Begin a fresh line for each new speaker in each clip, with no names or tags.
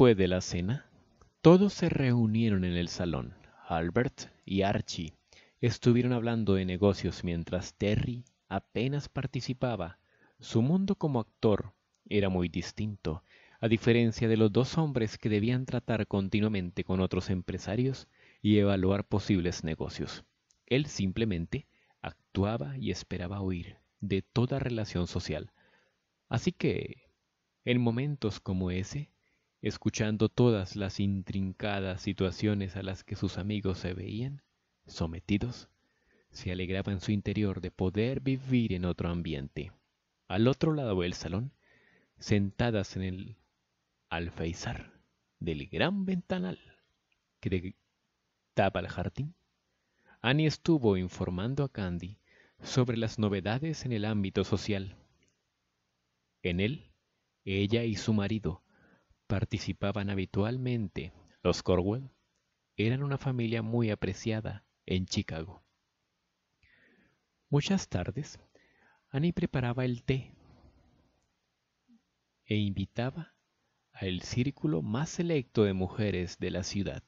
Después de la cena, todos se reunieron en el salón. Albert y Archie estuvieron hablando de negocios mientras Terry apenas participaba. Su mundo como actor era muy distinto, a diferencia de los dos hombres que debían tratar continuamente con otros empresarios y evaluar posibles negocios. Él simplemente actuaba y esperaba oír de toda relación social. Así que, en momentos como ese, escuchando todas las intrincadas situaciones a las que sus amigos se veían sometidos, se alegraba en su interior de poder vivir en otro ambiente. Al otro lado del salón, sentadas en el alféizar del gran ventanal que tapa el jardín, Annie estuvo informando a Candy sobre las novedades en el ámbito social. En él, ella y su marido participaban habitualmente. Los Corwell eran una familia muy apreciada en Chicago. Muchas tardes, Annie preparaba el té e invitaba al círculo más selecto de mujeres de la ciudad,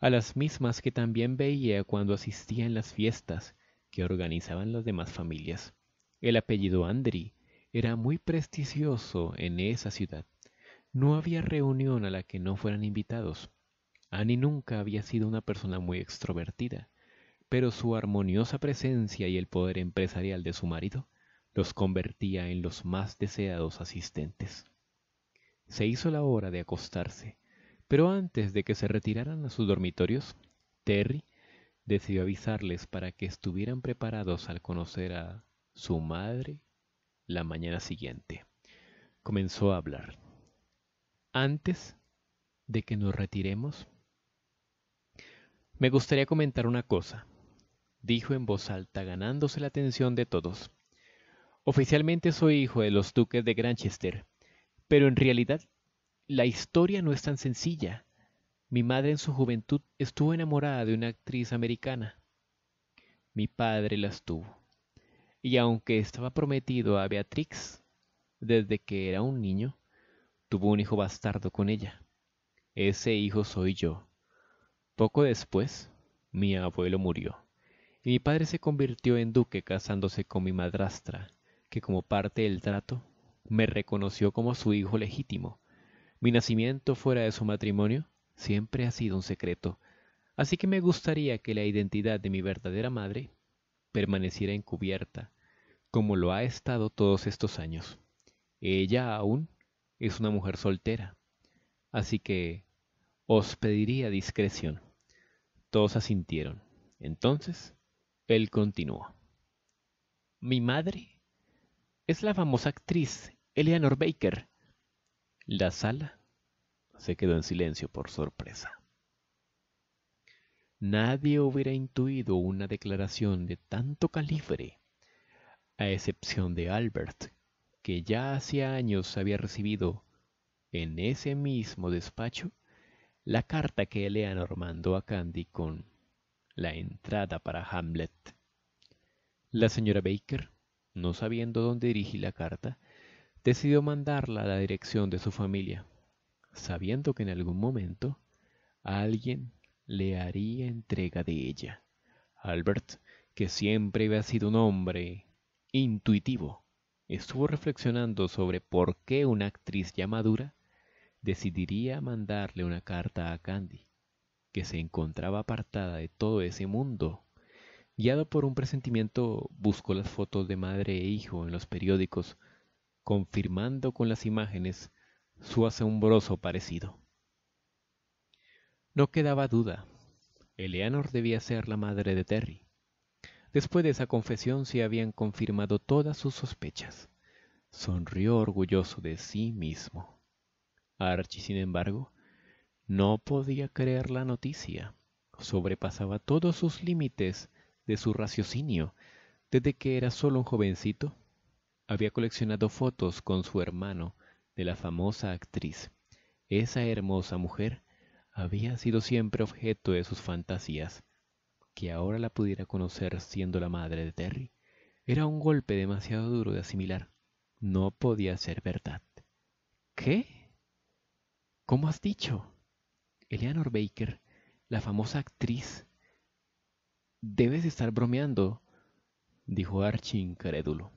a las mismas que también veía cuando asistía en las fiestas que organizaban las demás familias. El apellido Andri era muy prestigioso en esa ciudad no había reunión a la que no fueran invitados. Annie nunca había sido una persona muy extrovertida, pero su armoniosa presencia y el poder empresarial de su marido los convertía en los más deseados asistentes. Se hizo la hora de acostarse, pero antes de que se retiraran a sus dormitorios, Terry decidió avisarles para que estuvieran preparados al conocer a su madre la mañana siguiente. Comenzó a hablar antes de que nos retiremos? Me gustaría comentar una cosa, dijo en voz alta, ganándose la atención de todos. Oficialmente soy hijo de los duques de Granchester, pero en realidad la historia no es tan sencilla. Mi madre en su juventud estuvo enamorada de una actriz americana. Mi padre las tuvo. Y aunque estaba prometido a Beatrix desde que era un niño, tuvo un hijo bastardo con ella. Ese hijo soy yo. Poco después, mi abuelo murió, y mi padre se convirtió en duque casándose con mi madrastra, que como parte del trato, me reconoció como su hijo legítimo. Mi nacimiento fuera de su matrimonio siempre ha sido un secreto, así que me gustaría que la identidad de mi verdadera madre permaneciera encubierta, como lo ha estado todos estos años. Ella aún es una mujer soltera. Así que os pediría discreción. Todos asintieron. Entonces, él continuó. Mi madre es la famosa actriz Eleanor Baker. La sala se quedó en silencio por sorpresa. Nadie hubiera intuido una declaración de tanto calibre, a excepción de Albert, que ya hacía años había recibido, en ese mismo despacho, la carta que Eleanor mandó a Candy con la entrada para Hamlet. La señora Baker, no sabiendo dónde dirigir la carta, decidió mandarla a la dirección de su familia, sabiendo que en algún momento alguien le haría entrega de ella. Albert, que siempre había sido un hombre intuitivo, estuvo reflexionando sobre por qué una actriz ya madura decidiría mandarle una carta a Candy, que se encontraba apartada de todo ese mundo. Guiado por un presentimiento, buscó las fotos de madre e hijo en los periódicos, confirmando con las imágenes su asombroso parecido. No quedaba duda, Eleanor debía ser la madre de Terry. Después de esa confesión se habían confirmado todas sus sospechas. Sonrió orgulloso de sí mismo. Archie, sin embargo, no podía creer la noticia. Sobrepasaba todos sus límites de su raciocinio. Desde que era solo un jovencito, había coleccionado fotos con su hermano de la famosa actriz. Esa hermosa mujer había sido siempre objeto de sus fantasías que ahora la pudiera conocer siendo la madre de Terry, era un golpe demasiado duro de asimilar. No podía ser verdad. ¿Qué? ¿Cómo has dicho? Eleanor Baker, la famosa actriz. Debes estar bromeando, dijo Archie incrédulo.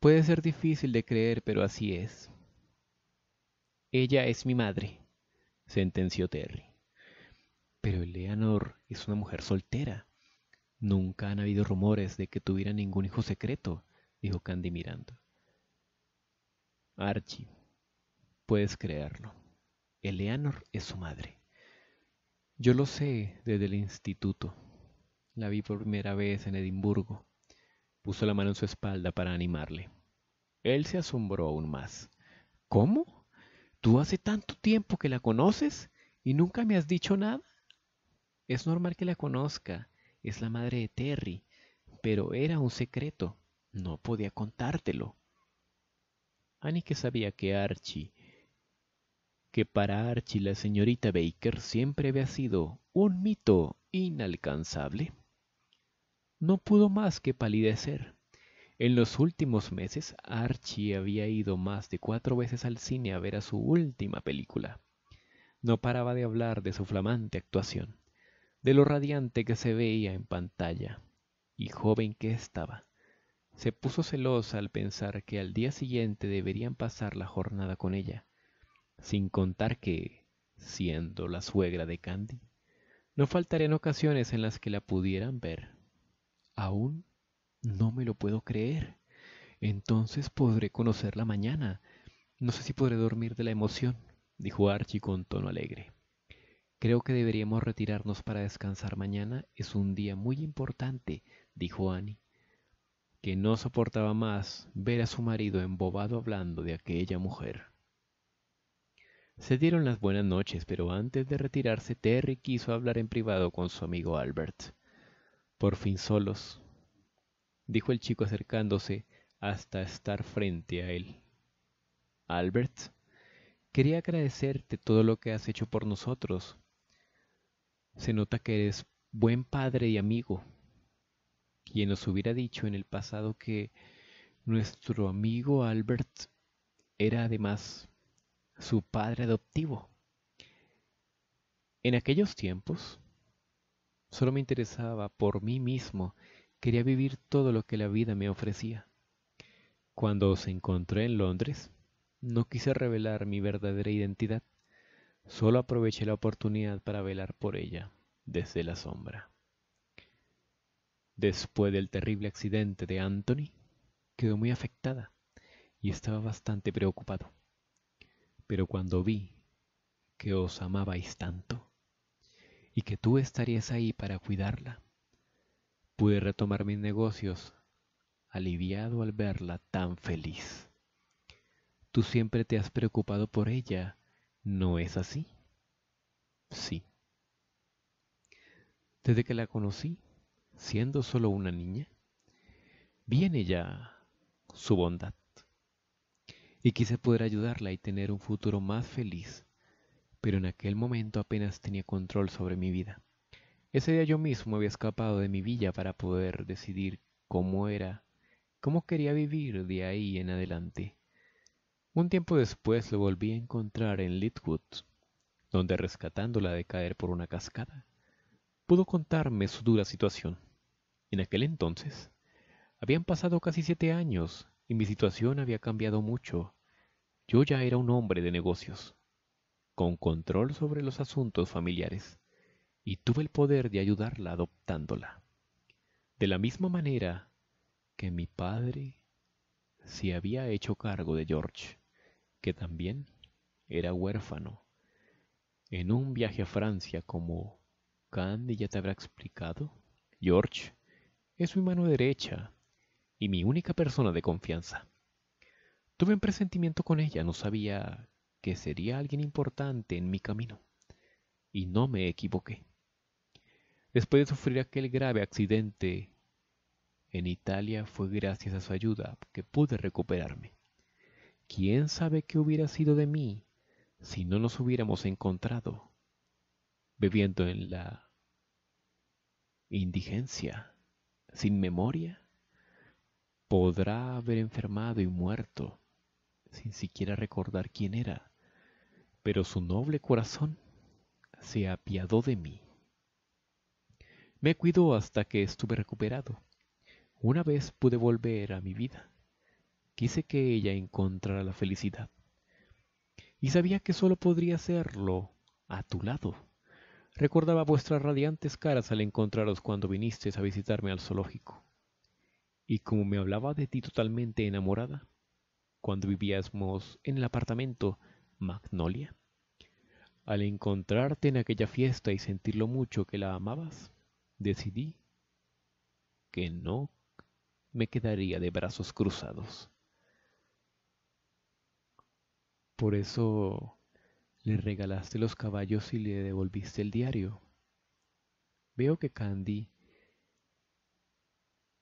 Puede ser difícil de creer, pero así es. Ella es mi madre, sentenció Terry. Pero Eleanor es una mujer soltera. Nunca han habido rumores de que tuviera ningún hijo secreto, dijo Candy mirando. Archie, puedes creerlo. Eleanor es su madre. Yo lo sé desde el instituto. La vi por primera vez en Edimburgo. Puso la mano en su espalda para animarle. Él se asombró aún más. ¿Cómo? ¿Tú hace tanto tiempo que la conoces y nunca me has dicho nada? Es normal que la conozca, es la madre de Terry, pero era un secreto, no podía contártelo. Annie que sabía que Archie, que para Archie la señorita Baker siempre había sido un mito inalcanzable. No pudo más que palidecer. En los últimos meses, Archie había ido más de cuatro veces al cine a ver a su última película. No paraba de hablar de su flamante actuación de lo radiante que se veía en pantalla, y joven que estaba. Se puso celosa al pensar que al día siguiente deberían pasar la jornada con ella, sin contar que, siendo la suegra de Candy, no faltarían ocasiones en las que la pudieran ver. Aún no me lo puedo creer. Entonces podré conocerla mañana. No sé si podré dormir de la emoción, dijo Archie con tono alegre. Creo que deberíamos retirarnos para descansar mañana. Es un día muy importante, dijo Annie, que no soportaba más ver a su marido embobado hablando de aquella mujer. Se dieron las buenas noches, pero antes de retirarse Terry quiso hablar en privado con su amigo Albert. Por fin solos, dijo el chico acercándose hasta estar frente a él. Albert, quería agradecerte todo lo que has hecho por nosotros, se nota que eres buen padre y amigo. Quien nos hubiera dicho en el pasado que nuestro amigo Albert era además su padre adoptivo. En aquellos tiempos solo me interesaba por mí mismo, quería vivir todo lo que la vida me ofrecía. Cuando os encontré en Londres, no quise revelar mi verdadera identidad. Solo aproveché la oportunidad para velar por ella desde la sombra. Después del terrible accidente de Anthony, quedó muy afectada y estaba bastante preocupado. Pero cuando vi que os amabais tanto y que tú estarías ahí para cuidarla, pude retomar mis negocios, aliviado al verla tan feliz. Tú siempre te has preocupado por ella ¿No es así? Sí. Desde que la conocí, siendo solo una niña, viene ya su bondad y quise poder ayudarla y tener un futuro más feliz, pero en aquel momento apenas tenía control sobre mi vida. Ese día yo mismo había escapado de mi villa para poder decidir cómo era, cómo quería vivir de ahí en adelante. Un tiempo después lo volví a encontrar en Litwood, donde rescatándola de caer por una cascada, pudo contarme su dura situación. En aquel entonces, habían pasado casi siete años y mi situación había cambiado mucho. Yo ya era un hombre de negocios, con control sobre los asuntos familiares, y tuve el poder de ayudarla adoptándola. De la misma manera que mi padre se había hecho cargo de George que también era huérfano, en un viaje a Francia como Candy ya te habrá explicado. George es mi mano derecha y mi única persona de confianza. Tuve un presentimiento con ella, no sabía que sería alguien importante en mi camino. Y no me equivoqué. Después de sufrir aquel grave accidente en Italia fue gracias a su ayuda que pude recuperarme. ¿Quién sabe qué hubiera sido de mí si no nos hubiéramos encontrado bebiendo en la indigencia, sin memoria? Podrá haber enfermado y muerto sin siquiera recordar quién era, pero su noble corazón se apiadó de mí. Me cuidó hasta que estuve recuperado. Una vez pude volver a mi vida quise que ella encontrara la felicidad. Y sabía que solo podría hacerlo a tu lado. Recordaba vuestras radiantes caras al encontraros cuando vinisteis a visitarme al zoológico. Y como me hablaba de ti totalmente enamorada, cuando vivíamos en el apartamento Magnolia, al encontrarte en aquella fiesta y sentir lo mucho que la amabas, decidí que no me quedaría de brazos cruzados. Por eso le regalaste los caballos y le devolviste el diario. Veo que Candy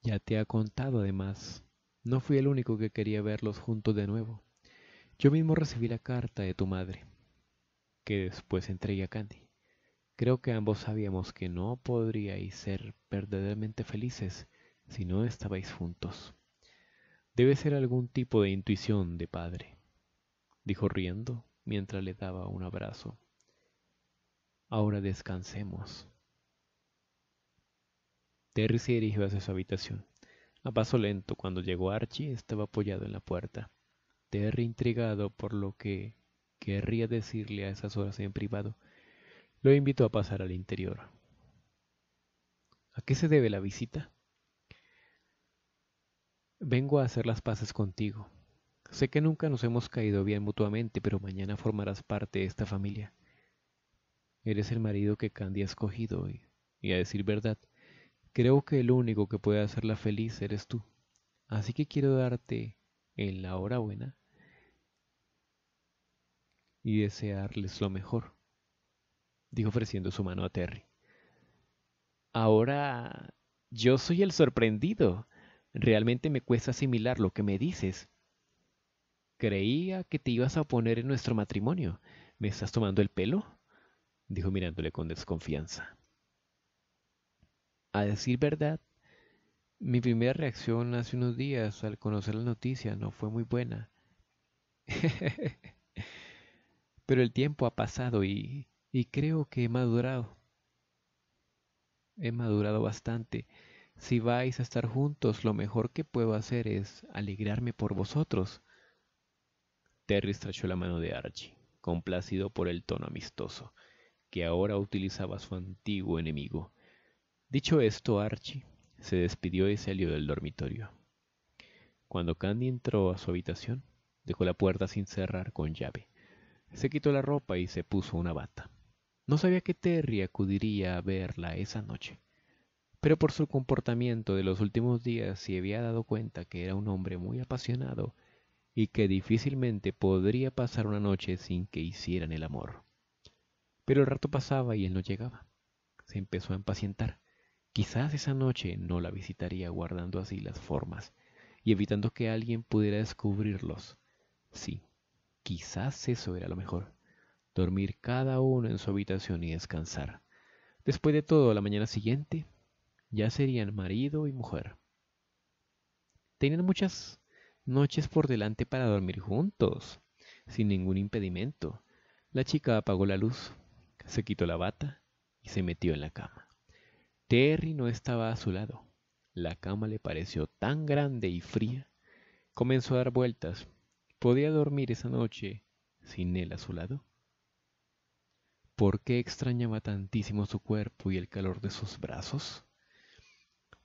ya te ha contado además. No fui el único que quería verlos juntos de nuevo. Yo mismo recibí la carta de tu madre, que después entregué a Candy. Creo que ambos sabíamos que no podríais ser verdaderamente felices si no estabais juntos. Debe ser algún tipo de intuición de padre dijo riendo mientras le daba un abrazo. Ahora descansemos. Terry se dirigió hacia su habitación. A paso lento, cuando llegó Archie, estaba apoyado en la puerta. Terry, intrigado por lo que querría decirle a esas horas en privado, lo invitó a pasar al interior. ¿A qué se debe la visita? Vengo a hacer las paces contigo, Sé que nunca nos hemos caído bien mutuamente, pero mañana formarás parte de esta familia. Eres el marido que Candy ha escogido y a decir verdad, creo que el único que puede hacerla feliz eres tú. Así que quiero darte en la hora buena y desearles lo mejor, dijo ofreciendo su mano a Terry. Ahora yo soy el sorprendido. Realmente me cuesta asimilar lo que me dices. Creía que te ibas a oponer en nuestro matrimonio. ¿Me estás tomando el pelo? dijo mirándole con desconfianza. A decir verdad, mi primera reacción hace unos días al conocer la noticia no fue muy buena. Pero el tiempo ha pasado y, y creo que he madurado. He madurado bastante. Si vais a estar juntos, lo mejor que puedo hacer es alegrarme por vosotros. Terry estrechó la mano de Archie, complacido por el tono amistoso que ahora utilizaba su antiguo enemigo. Dicho esto, Archie se despidió y salió del dormitorio. Cuando Candy entró a su habitación, dejó la puerta sin cerrar con llave. Se quitó la ropa y se puso una bata. No sabía que Terry acudiría a verla esa noche, pero por su comportamiento de los últimos días se había dado cuenta que era un hombre muy apasionado y que difícilmente podría pasar una noche sin que hicieran el amor. Pero el rato pasaba y él no llegaba. Se empezó a impacientar. Quizás esa noche no la visitaría guardando así las formas y evitando que alguien pudiera descubrirlos. Sí, quizás eso era lo mejor. Dormir cada uno en su habitación y descansar. Después de todo, la mañana siguiente ya serían marido y mujer. Tenían muchas noches por delante para dormir juntos, sin ningún impedimento. La chica apagó la luz, se quitó la bata y se metió en la cama. Terry no estaba a su lado. La cama le pareció tan grande y fría. Comenzó a dar vueltas. ¿Podía dormir esa noche sin él a su lado? ¿Por qué extrañaba tantísimo su cuerpo y el calor de sus brazos?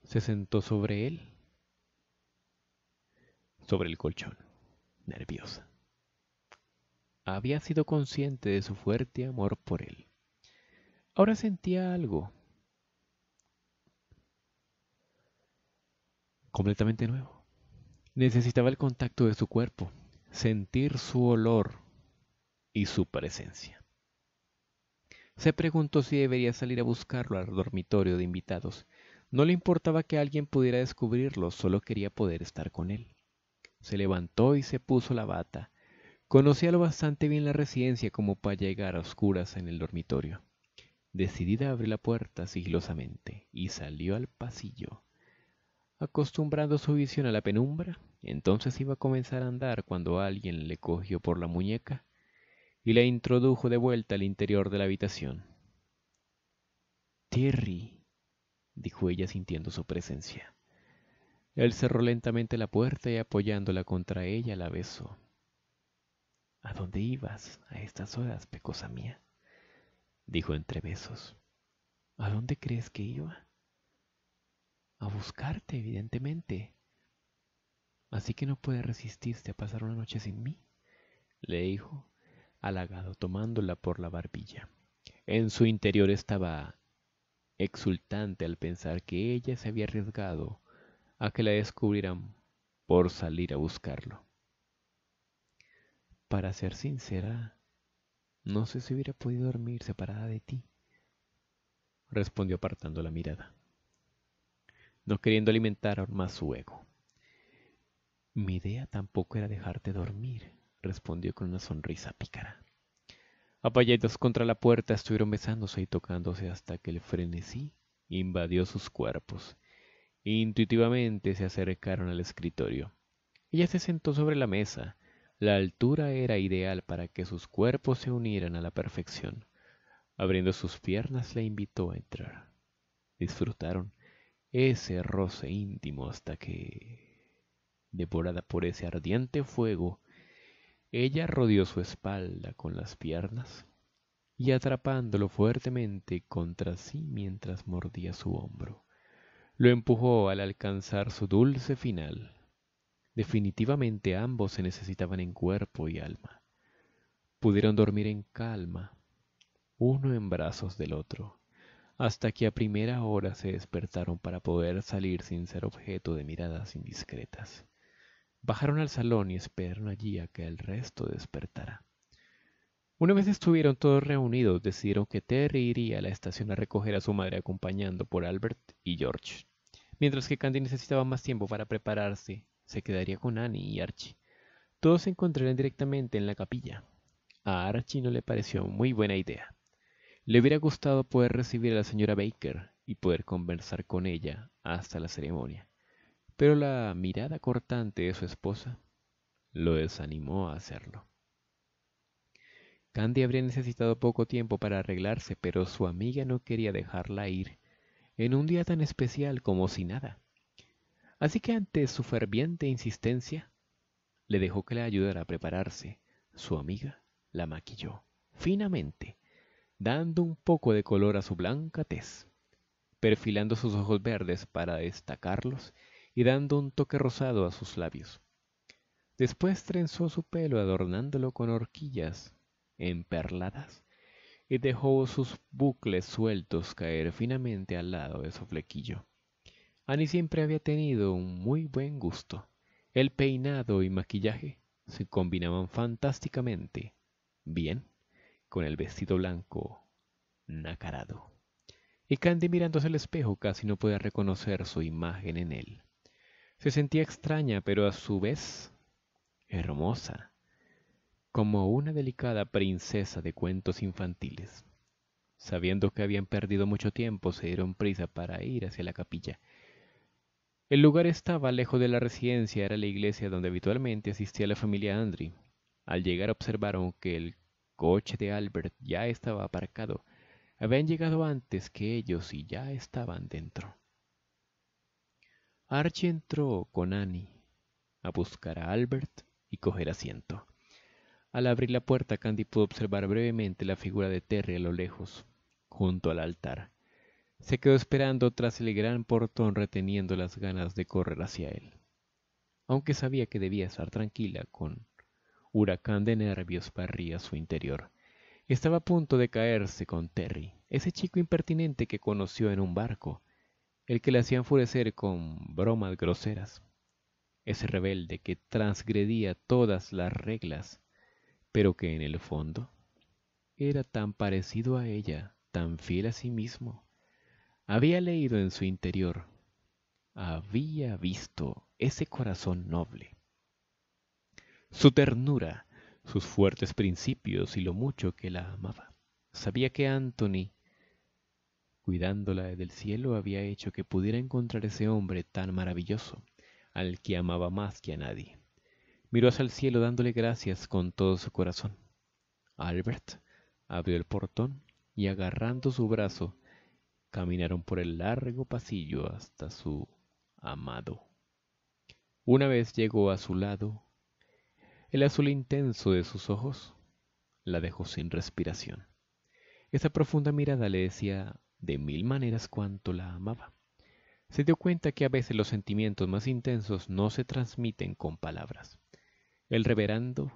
Se sentó sobre él, sobre el colchón, nerviosa. Había sido consciente de su fuerte amor por él. Ahora sentía algo completamente nuevo. Necesitaba el contacto de su cuerpo, sentir su olor y su presencia. Se preguntó si debería salir a buscarlo al dormitorio de invitados. No le importaba que alguien pudiera descubrirlo, solo quería poder estar con él. Se levantó y se puso la bata. Conocía lo bastante bien la residencia como para llegar a oscuras en el dormitorio. Decidida abrió la puerta sigilosamente y salió al pasillo. Acostumbrando su visión a la penumbra, entonces iba a comenzar a andar cuando alguien le cogió por la muñeca y la introdujo de vuelta al interior de la habitación. Terry, dijo ella sintiendo su presencia. Él cerró lentamente la puerta y apoyándola contra ella la besó. ¿A dónde ibas a estas horas, pecosa mía? dijo entre besos. ¿A dónde crees que iba? A buscarte, evidentemente. Así que no puedes resistirte a pasar una noche sin mí, le dijo, halagado, tomándola por la barbilla. En su interior estaba exultante al pensar que ella se había arriesgado a que la descubrirán por salir a buscarlo. Para ser sincera, no sé si hubiera podido dormir separada de ti, respondió apartando la mirada, no queriendo alimentar aún más su ego. Mi idea tampoco era dejarte dormir, respondió con una sonrisa pícara. Apoyados contra la puerta estuvieron besándose y tocándose hasta que el frenesí invadió sus cuerpos Intuitivamente se acercaron al escritorio. Ella se sentó sobre la mesa. La altura era ideal para que sus cuerpos se unieran a la perfección. Abriendo sus piernas la invitó a entrar. Disfrutaron ese roce íntimo hasta que, devorada por ese ardiente fuego, ella rodeó su espalda con las piernas y atrapándolo fuertemente contra sí mientras mordía su hombro lo empujó al alcanzar su dulce final. Definitivamente ambos se necesitaban en cuerpo y alma. Pudieron dormir en calma, uno en brazos del otro, hasta que a primera hora se despertaron para poder salir sin ser objeto de miradas indiscretas. Bajaron al salón y esperaron allí a que el resto despertara. Una vez estuvieron todos reunidos, decidieron que Terry iría a la estación a recoger a su madre acompañando por Albert y George. Mientras que Candy necesitaba más tiempo para prepararse, se quedaría con Annie y Archie. Todos se encontrarían directamente en la capilla. A Archie no le pareció muy buena idea. Le hubiera gustado poder recibir a la señora Baker y poder conversar con ella hasta la ceremonia, pero la mirada cortante de su esposa lo desanimó a hacerlo. Candy habría necesitado poco tiempo para arreglarse, pero su amiga no quería dejarla ir en un día tan especial como si nada. Así que ante su ferviente insistencia, le dejó que la ayudara a prepararse. Su amiga la maquilló finamente, dando un poco de color a su blanca tez, perfilando sus ojos verdes para destacarlos y dando un toque rosado a sus labios. Después trenzó su pelo adornándolo con horquillas perladas y dejó sus bucles sueltos caer finamente al lado de su flequillo. Annie siempre había tenido un muy buen gusto. El peinado y maquillaje se combinaban fantásticamente, bien, con el vestido blanco nacarado. Y Candy mirándose al espejo casi no podía reconocer su imagen en él. Se sentía extraña, pero a su vez hermosa como una delicada princesa de cuentos infantiles. Sabiendo que habían perdido mucho tiempo, se dieron prisa para ir hacia la capilla. El lugar estaba lejos de la residencia, era la iglesia donde habitualmente asistía la familia Andri. Al llegar observaron que el coche de Albert ya estaba aparcado. Habían llegado antes que ellos y ya estaban dentro. Archie entró con Annie a buscar a Albert y coger asiento. Al abrir la puerta, Candy pudo observar brevemente la figura de Terry a lo lejos, junto al altar. Se quedó esperando tras el gran portón reteniendo las ganas de correr hacia él. Aunque sabía que debía estar tranquila, con huracán de nervios barría su interior. Estaba a punto de caerse con Terry, ese chico impertinente que conoció en un barco, el que le hacía enfurecer con bromas groseras, ese rebelde que transgredía todas las reglas, pero que en el fondo era tan parecido a ella, tan fiel a sí mismo. Había leído en su interior, había visto ese corazón noble. Su ternura, sus fuertes principios y lo mucho que la amaba. Sabía que Anthony, cuidándola del cielo, había hecho que pudiera encontrar ese hombre tan maravilloso, al que amaba más que a nadie miró hacia el cielo dándole gracias con todo su corazón. Albert abrió el portón y agarrando su brazo, caminaron por el largo pasillo hasta su amado. Una vez llegó a su lado, el azul intenso de sus ojos la dejó sin respiración. Esa profunda mirada le decía de mil maneras cuánto la amaba. Se dio cuenta que a veces los sentimientos más intensos no se transmiten con palabras. El reverendo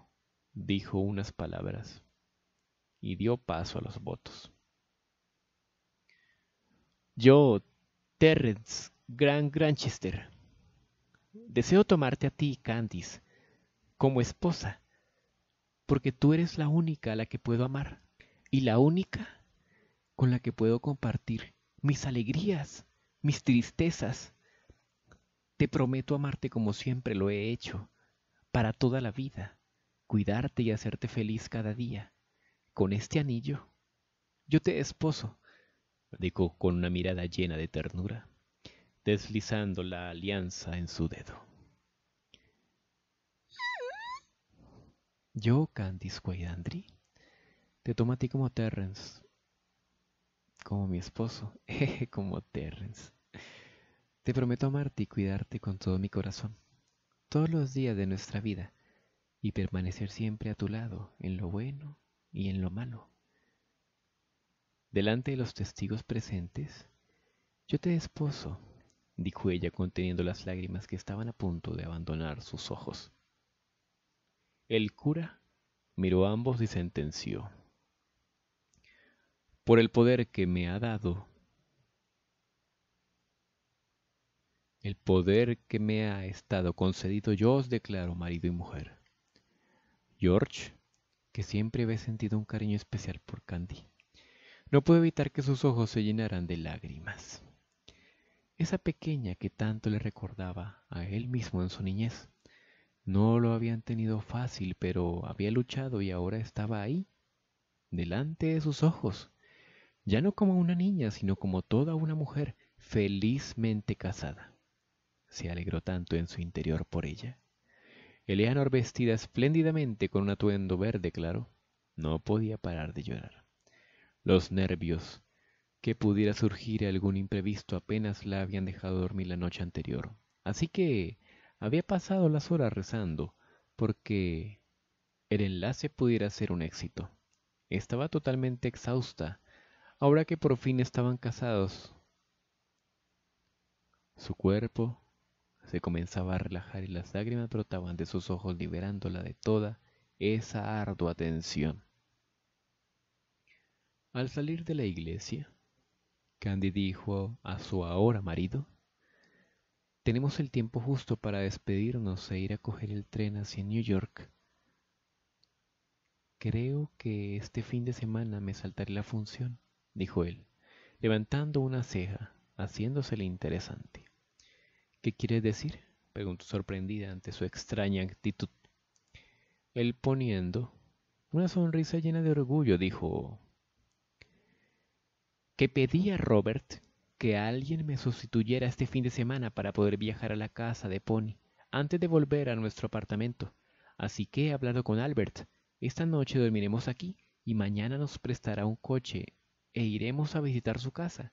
dijo unas palabras y dio paso a los votos. Yo, Terrence Gran Granchester, deseo tomarte a ti, Candice, como esposa, porque tú eres la única a la que puedo amar y la única con la que puedo compartir mis alegrías, mis tristezas. Te prometo amarte como siempre lo he hecho para toda la vida, cuidarte y hacerte feliz cada día. Con este anillo, yo te esposo, dijo con una mirada llena de ternura, deslizando la alianza en su dedo. Yo, Candice Andri, te tomo a ti como Terrence, como mi esposo, como Terrence. Te prometo amarte y cuidarte con todo mi corazón todos los días de nuestra vida y permanecer siempre a tu lado en lo bueno y en lo malo. Delante de los testigos presentes, yo te esposo", dijo ella conteniendo las lágrimas que estaban a punto de abandonar sus ojos. El cura miró a ambos y sentenció. Por el poder que me ha dado, El poder que me ha estado concedido yo os declaro marido y mujer. George, que siempre había sentido un cariño especial por Candy, no pudo evitar que sus ojos se llenaran de lágrimas. Esa pequeña que tanto le recordaba a él mismo en su niñez. No lo habían tenido fácil, pero había luchado y ahora estaba ahí, delante de sus ojos, ya no como una niña, sino como toda una mujer felizmente casada se alegró tanto en su interior por ella. Eleanor, vestida espléndidamente con un atuendo verde claro, no podía parar de llorar. Los nervios que pudiera surgir algún imprevisto apenas la habían dejado dormir la noche anterior. Así que había pasado las horas rezando porque el enlace pudiera ser un éxito. Estaba totalmente exhausta, ahora que por fin estaban casados. Su cuerpo se comenzaba a relajar y las lágrimas brotaban de sus ojos liberándola de toda esa ardua tensión. Al salir de la iglesia, Candy dijo a su ahora marido, tenemos el tiempo justo para despedirnos e ir a coger el tren hacia New York. Creo que este fin de semana me saltaré la función, dijo él, levantando una ceja, haciéndosele interesante. ¿Qué quieres decir? preguntó sorprendida ante su extraña actitud. Él poniendo una sonrisa llena de orgullo dijo que pedí a Robert que alguien me sustituyera este fin de semana para poder viajar a la casa de Pony antes de volver a nuestro apartamento. Así que he hablado con Albert. Esta noche dormiremos aquí y mañana nos prestará un coche e iremos a visitar su casa.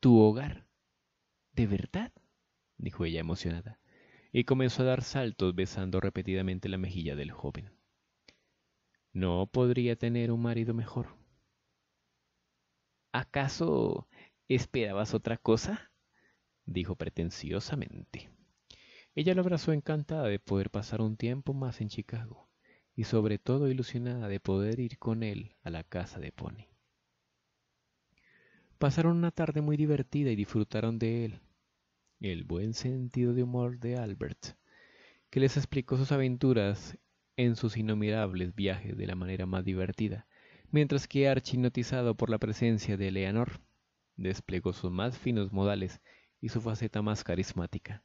Tu hogar. ¿De verdad? dijo ella emocionada, y comenzó a dar saltos besando repetidamente la mejilla del joven. No podría tener un marido mejor. ¿Acaso esperabas otra cosa? dijo pretenciosamente. Ella lo abrazó encantada de poder pasar un tiempo más en Chicago y sobre todo ilusionada de poder ir con él a la casa de Pony. Pasaron una tarde muy divertida y disfrutaron de él, el buen sentido de humor de Albert, que les explicó sus aventuras en sus innumerables viajes de la manera más divertida, mientras que Archie, hipnotizado por la presencia de Eleanor, desplegó sus más finos modales y su faceta más carismática.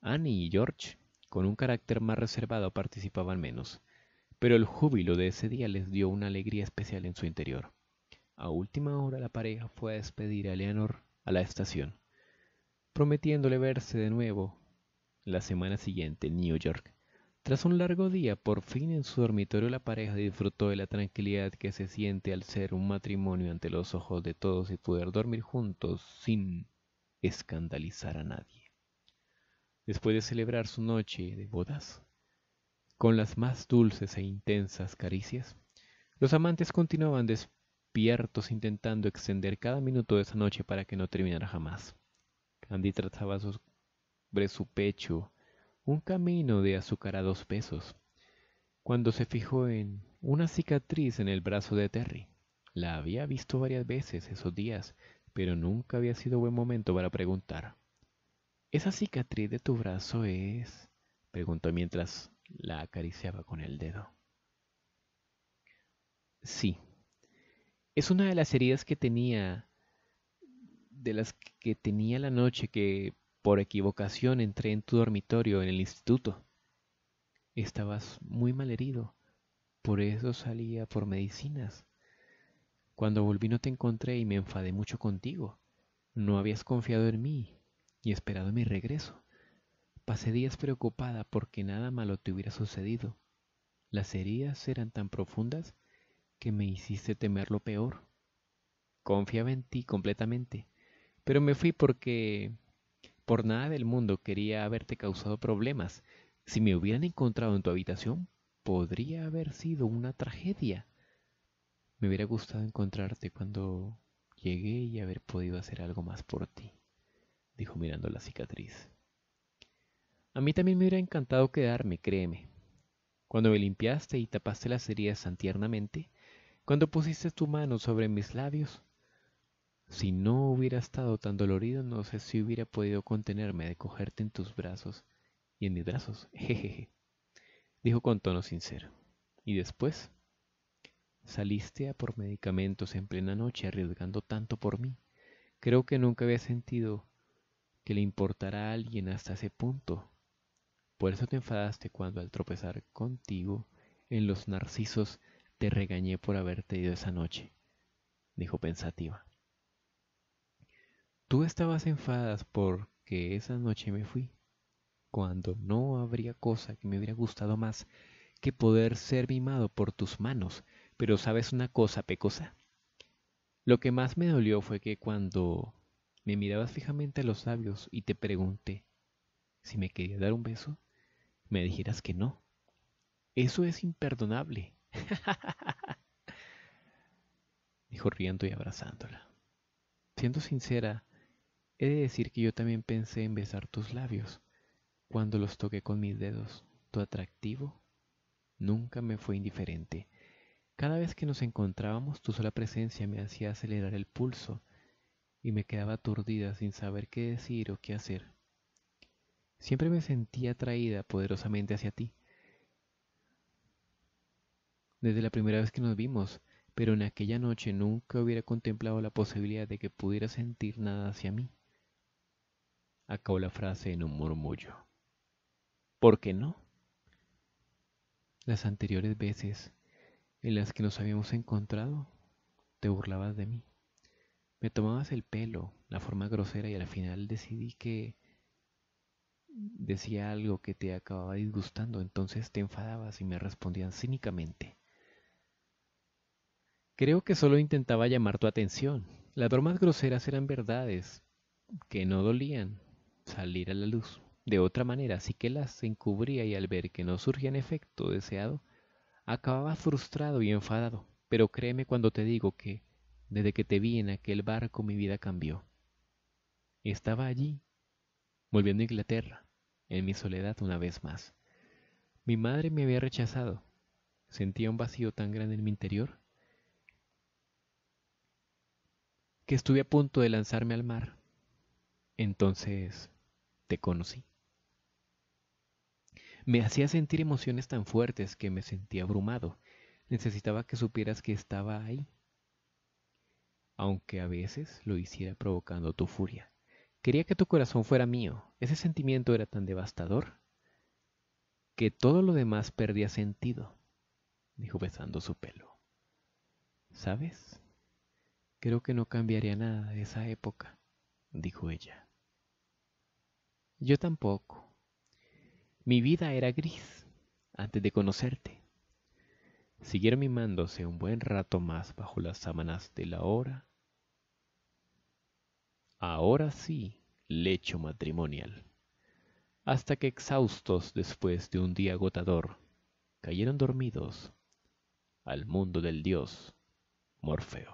Annie y George, con un carácter más reservado, participaban menos, pero el júbilo de ese día les dio una alegría especial en su interior. A última hora la pareja fue a despedir a Eleanor a la estación prometiéndole verse de nuevo la semana siguiente en New York. Tras un largo día, por fin en su dormitorio la pareja disfrutó de la tranquilidad que se siente al ser un matrimonio ante los ojos de todos y poder dormir juntos sin escandalizar a nadie. Después de celebrar su noche de bodas, con las más dulces e intensas caricias, los amantes continuaban despiertos intentando extender cada minuto de esa noche para que no terminara jamás. Andy trazaba sobre su pecho un camino de azúcar a dos pesos, cuando se fijó en una cicatriz en el brazo de Terry. La había visto varias veces esos días, pero nunca había sido buen momento para preguntar. ¿Esa cicatriz de tu brazo es...? preguntó mientras la acariciaba con el dedo. Sí. Es una de las heridas que tenía de las que tenía la noche que por equivocación entré en tu dormitorio en el instituto. Estabas muy mal herido, por eso salía por medicinas. Cuando volví no te encontré y me enfadé mucho contigo. No habías confiado en mí y esperado mi regreso. Pasé días preocupada porque nada malo te hubiera sucedido. Las heridas eran tan profundas que me hiciste temer lo peor. Confiaba en ti completamente pero me fui porque por nada del mundo quería haberte causado problemas. Si me hubieran encontrado en tu habitación, podría haber sido una tragedia. Me hubiera gustado encontrarte cuando llegué y haber podido hacer algo más por ti, dijo mirando la cicatriz. A mí también me hubiera encantado quedarme, créeme. Cuando me limpiaste y tapaste las heridas tan tiernamente, cuando pusiste tu mano sobre mis labios, si no hubiera estado tan dolorido, no sé si hubiera podido contenerme de cogerte en tus brazos y en mis brazos, jejeje, dijo con tono sincero. Y después, saliste a por medicamentos en plena noche arriesgando tanto por mí. Creo que nunca había sentido que le importara a alguien hasta ese punto. Por eso te enfadaste cuando al tropezar contigo en los narcisos te regañé por haberte ido esa noche, dijo pensativa. Tú estabas enfadas porque esa noche me fui, cuando no habría cosa que me hubiera gustado más que poder ser mimado por tus manos. Pero sabes una cosa, Pecosa. Lo que más me dolió fue que cuando me mirabas fijamente a los labios y te pregunté si me quería dar un beso, me dijeras que no. Eso es imperdonable. Dijo riendo y abrazándola. Siendo sincera, He de decir que yo también pensé en besar tus labios cuando los toqué con mis dedos. Tu atractivo nunca me fue indiferente. Cada vez que nos encontrábamos, tu sola presencia me hacía acelerar el pulso y me quedaba aturdida sin saber qué decir o qué hacer. Siempre me sentía atraída poderosamente hacia ti. Desde la primera vez que nos vimos, pero en aquella noche nunca hubiera contemplado la posibilidad de que pudiera sentir nada hacia mí acabó la frase en un murmullo. ¿Por qué no? Las anteriores veces en las que nos habíamos encontrado, te burlabas de mí. Me tomabas el pelo, la forma grosera y al final decidí que decía algo que te acababa disgustando, entonces te enfadabas y me respondían cínicamente. Creo que solo intentaba llamar tu atención. Las bromas groseras eran verdades que no dolían, salir a la luz. De otra manera, que las encubría y al ver que no surgía en efecto deseado, acababa frustrado y enfadado. Pero créeme cuando te digo que, desde que te vi en aquel barco, mi vida cambió. Estaba allí, volviendo a Inglaterra, en mi soledad una vez más. Mi madre me había rechazado. Sentía un vacío tan grande en mi interior que estuve a punto de lanzarme al mar. Entonces conocí. Me hacía sentir emociones tan fuertes que me sentía abrumado. Necesitaba que supieras que estaba ahí. Aunque a veces lo hiciera provocando tu furia. Quería que tu corazón fuera mío. Ese sentimiento era tan devastador que todo lo demás perdía sentido, dijo besando su pelo. ¿Sabes? Creo que no cambiaría nada de esa época, dijo ella. Yo tampoco. Mi vida era gris antes de conocerte. Siguieron mimándose un buen rato más bajo las sábanas de la hora. Ahora sí, lecho matrimonial. Hasta que exhaustos después de un día agotador, cayeron dormidos al mundo del dios Morfeo.